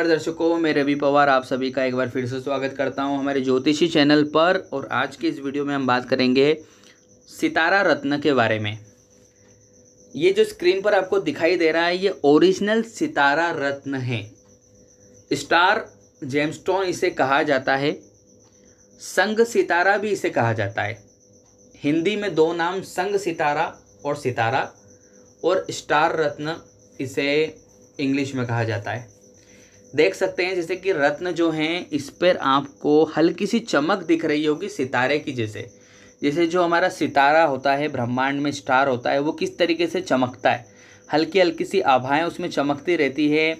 नमस्कार दर्शकों मैं रवि पवार आप सभी का एक बार फिर से स्वागत करता हूं हमारे ज्योतिषी चैनल पर और आज की इस वीडियो में हम बात करेंगे सितारा रत्न के बारे में ये जो स्क्रीन पर आपको दिखाई दे रहा है ये ओरिजिनल सितारा रत्न है स्टार जेम्स्टोन इसे कहा जाता है संग सितारा भी इसे कहा जाता है हिंदी में दो नाम संग सितारा और सितारा और स्टार रत्न इसे इंग्लिश में कहा जाता है देख सकते हैं जैसे कि रत्न जो हैं इस पर आपको हल्की सी चमक दिख रही होगी सितारे की जैसे जैसे जो हमारा सितारा होता है ब्रह्मांड में स्टार होता है वो किस तरीके से चमकता है हल्की हल्की सी आभाएँ उसमें चमकती रहती है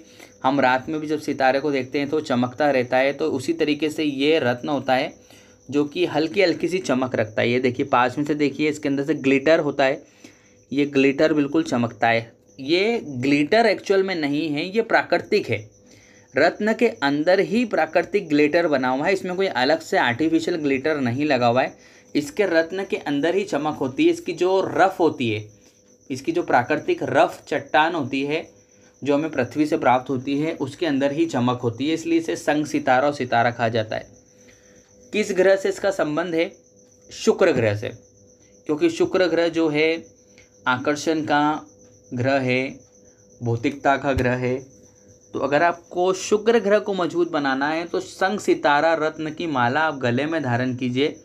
हम रात में भी जब सितारे को देखते हैं तो चमकता रहता है तो उसी तरीके से ये रत्न होता है जो कि हल्की हल्की सी चमक रखता है ये देखिए पास में से देखिए इसके अंदर से ग्लिटर होता है ये ग्लिटर बिल्कुल चमकता है ये ग्लिटर एक्चुअल में नहीं है ये प्राकृतिक है रत्न के अंदर ही प्राकृतिक ग्लेटर बना हुआ है इसमें कोई अलग से आर्टिफिशियल ग्लेटर नहीं लगा हुआ है इसके रत्न के अंदर ही चमक होती है इसकी जो रफ़ होती है इसकी जो प्राकृतिक रफ़ चट्टान होती है जो हमें पृथ्वी से प्राप्त होती है उसके अंदर ही चमक होती है इसलिए इसे संग सितारा और सितारा कहा जाता है किस ग्रह से इसका संबंध है शुक्र ग्रह से क्योंकि शुक्र ग्रह जो है आकर्षण का ग्रह है भौतिकता का ग्रह है तो अगर आपको शुक्र ग्रह को मजबूत बनाना है तो संग सितारा रत्न की माला आप गले में धारण कीजिए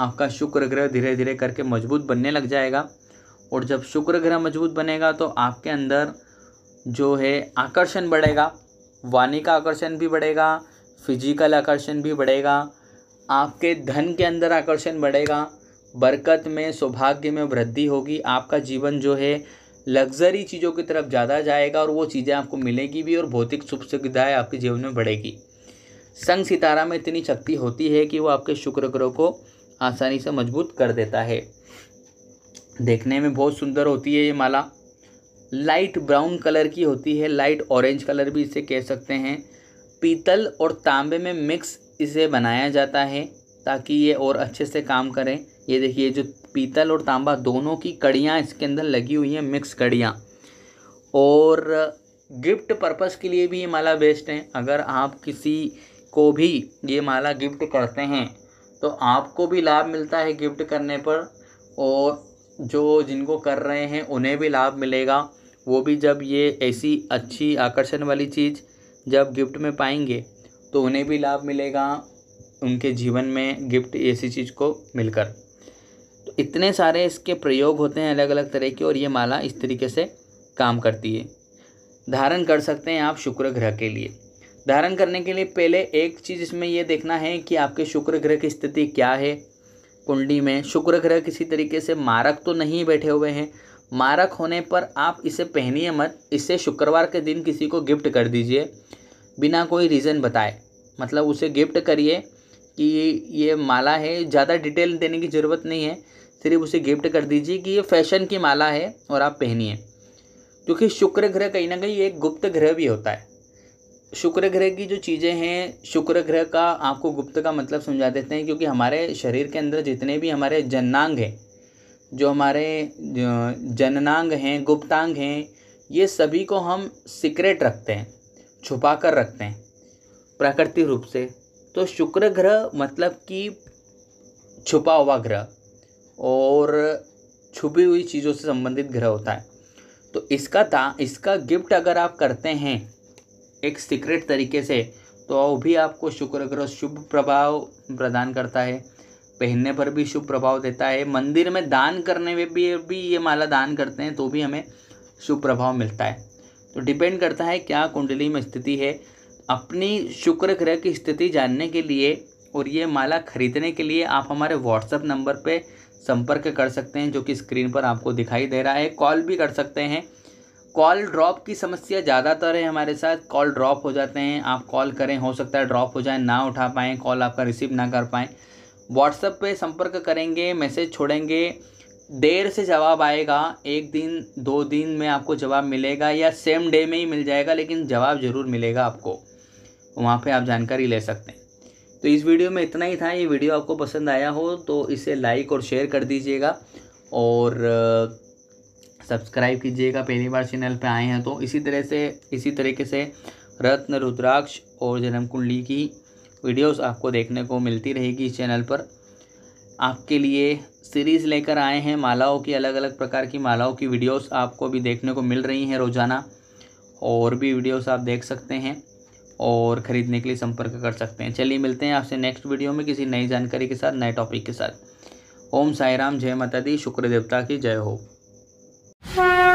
आपका शुक्र ग्रह धीरे धीरे करके मजबूत बनने लग जाएगा और जब शुक्र ग्रह मजबूत बनेगा तो आपके अंदर जो है आकर्षण बढ़ेगा वाणी का आकर्षण भी बढ़ेगा फिजिकल आकर्षण भी बढ़ेगा आपके धन के अंदर आकर्षण बढ़ेगा बरकत में सौभाग्य में वृद्धि होगी आपका जीवन जो है लग्जरी चीज़ों की तरफ ज़्यादा जाएगा और वो चीज़ें आपको मिलेगी भी और भौतिक सुख सुविधाएँ आपके जीवन में बढ़ेगी संग सितारा में इतनी शक्ति होती है कि वो आपके शुक्र ग्रह को आसानी से मजबूत कर देता है देखने में बहुत सुंदर होती है ये माला लाइट ब्राउन कलर की होती है लाइट ऑरेंज कलर भी इसे कह सकते हैं पीतल और तांबे में मिक्स इसे बनाया जाता है ताकि ये और अच्छे से काम करें ये देखिए जो पीतल और तांबा दोनों की कड़ियाँ इसके अंदर लगी हुई हैं मिक्स कड़ियाँ और गिफ्ट पर्पज़ के लिए भी ये माला बेस्ट हैं अगर आप किसी को भी ये माला गिफ्ट करते हैं तो आपको भी लाभ मिलता है गिफ्ट करने पर और जो जिनको कर रहे हैं उन्हें भी लाभ मिलेगा वो भी जब ये ऐसी अच्छी आकर्षण वाली चीज़ जब गिफ्ट में पाएंगे तो उन्हें भी लाभ मिलेगा उनके जीवन में गिफ्ट ऐसी चीज़ को मिलकर इतने सारे इसके प्रयोग होते हैं अलग अलग तरह के और ये माला इस तरीके से काम करती है धारण कर सकते हैं आप शुक्र ग्रह के लिए धारण करने के लिए पहले एक चीज़ इसमें यह देखना है कि आपके शुक्र ग्रह की स्थिति क्या है कुंडली में शुक्र ग्रह किसी तरीके से मारक तो नहीं बैठे हुए हैं मारक होने पर आप इसे पहनिए मत इसे शुक्रवार के दिन किसी को गिफ्ट कर दीजिए बिना कोई रीज़न बताए मतलब उसे गिफ्ट करिए कि ये माला है ज़्यादा डिटेल देने की ज़रूरत नहीं है सिर्फ उसे गिफ्ट कर दीजिए कि ये फैशन की माला है और आप पहनिए क्योंकि शुक्र ग्रह कहीं ना कहीं एक गुप्त ग्रह भी होता है शुक्र ग्रह की जो चीज़ें हैं शुक्र ग्रह का आपको गुप्त का मतलब समझा देते हैं क्योंकि हमारे शरीर के अंदर जितने भी हमारे जन्नांग हैं जो हमारे जननांग हैं गुप्तांग हैं ये सभी को हम सीक्रेट रखते हैं छुपा कर रखते हैं प्राकृतिक रूप से तो शुक्र ग्रह मतलब कि छुपा हुआ ग्रह और छुपी हुई चीज़ों से संबंधित ग्रह होता है तो इसका दा इसका गिफ्ट अगर आप करते हैं एक सीक्रेट तरीके से तो वो भी आपको शुक्र ग्रह शुभ प्रभाव प्रदान करता है पहनने पर भी शुभ प्रभाव देता है मंदिर में दान करने में भी भी ये माला दान करते हैं तो भी हमें शुभ प्रभाव मिलता है तो डिपेंड करता है क्या कुंडली में स्थिति है अपनी शुक्र ग्रह की स्थिति जानने के लिए और ये माला खरीदने के लिए आप हमारे व्हाट्सएप नंबर पे संपर्क कर सकते हैं जो कि स्क्रीन पर आपको दिखाई दे रहा है कॉल भी कर सकते हैं कॉल ड्रॉप की समस्या ज़्यादातर है हमारे साथ कॉल ड्रॉप हो जाते हैं आप कॉल करें हो सकता है ड्रॉप हो जाए ना उठा पाएँ कॉल आपका रिसीव ना कर पाएँ व्हाट्सएप पे संपर्क करेंगे मैसेज छोड़ेंगे देर से जवाब आएगा एक दिन दो दिन में आपको जवाब मिलेगा या सेम डे में ही मिल जाएगा लेकिन जवाब ज़रूर मिलेगा आपको वहाँ पे आप जानकारी ले सकते हैं तो इस वीडियो में इतना ही था ये वीडियो आपको पसंद आया हो तो इसे लाइक और शेयर कर दीजिएगा और सब्सक्राइब कीजिएगा पहली बार चैनल पे आए हैं तो इसी तरह से इसी तरीके से रत्न रुद्राक्ष और जन्म कुंडली की वीडियोस आपको देखने को मिलती रहेगी इस चैनल पर आपके लिए सीरीज़ लेकर आए हैं मालाओं की अलग अलग प्रकार की मालाओं की वीडियोस आपको भी देखने को मिल रही हैं रोज़ाना और भी वीडियोस आप देख सकते हैं और ख़रीदने के लिए संपर्क कर सकते हैं चलिए मिलते हैं आपसे नेक्स्ट वीडियो में किसी नई जानकारी के साथ नए टॉपिक के साथ ओम साई राम जय माता दी शुक्र देवता की जय हो